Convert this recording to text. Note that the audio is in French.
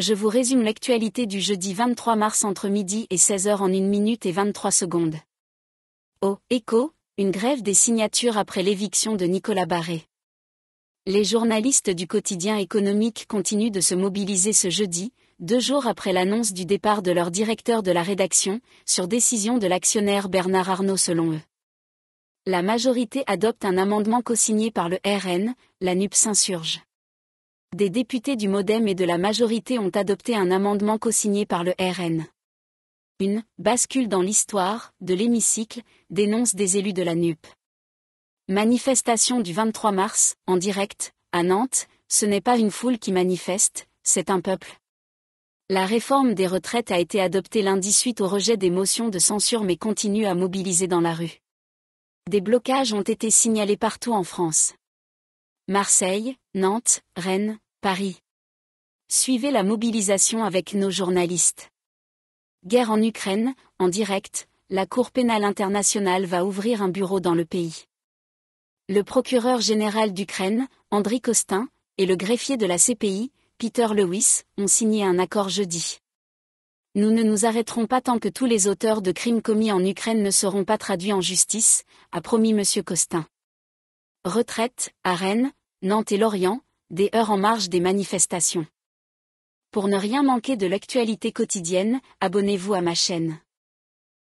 je vous résume l'actualité du jeudi 23 mars entre midi et 16h en 1 minute et 23 secondes. Au Écho, une grève des signatures après l'éviction de Nicolas Barré. Les journalistes du quotidien économique continuent de se mobiliser ce jeudi, deux jours après l'annonce du départ de leur directeur de la rédaction, sur décision de l'actionnaire Bernard Arnault selon eux. La majorité adopte un amendement cosigné par le RN, la NUP s'insurge des députés du Modem et de la majorité ont adopté un amendement cosigné par le RN. Une bascule dans l'histoire de l'hémicycle dénonce des élus de la NUP. Manifestation du 23 mars, en direct, à Nantes, ce n'est pas une foule qui manifeste, c'est un peuple. La réforme des retraites a été adoptée lundi suite au rejet des motions de censure mais continue à mobiliser dans la rue. Des blocages ont été signalés partout en France. Marseille, Nantes, Rennes, Paris. Suivez la mobilisation avec nos journalistes. Guerre en Ukraine, en direct, la Cour pénale internationale va ouvrir un bureau dans le pays. Le procureur général d'Ukraine, Andriy Kostin, et le greffier de la CPI, Peter Lewis, ont signé un accord jeudi. Nous ne nous arrêterons pas tant que tous les auteurs de crimes commis en Ukraine ne seront pas traduits en justice, a promis M. Costin. Retraite, à Rennes, Nantes et Lorient, des heures en marge des manifestations. Pour ne rien manquer de l'actualité quotidienne, abonnez-vous à ma chaîne.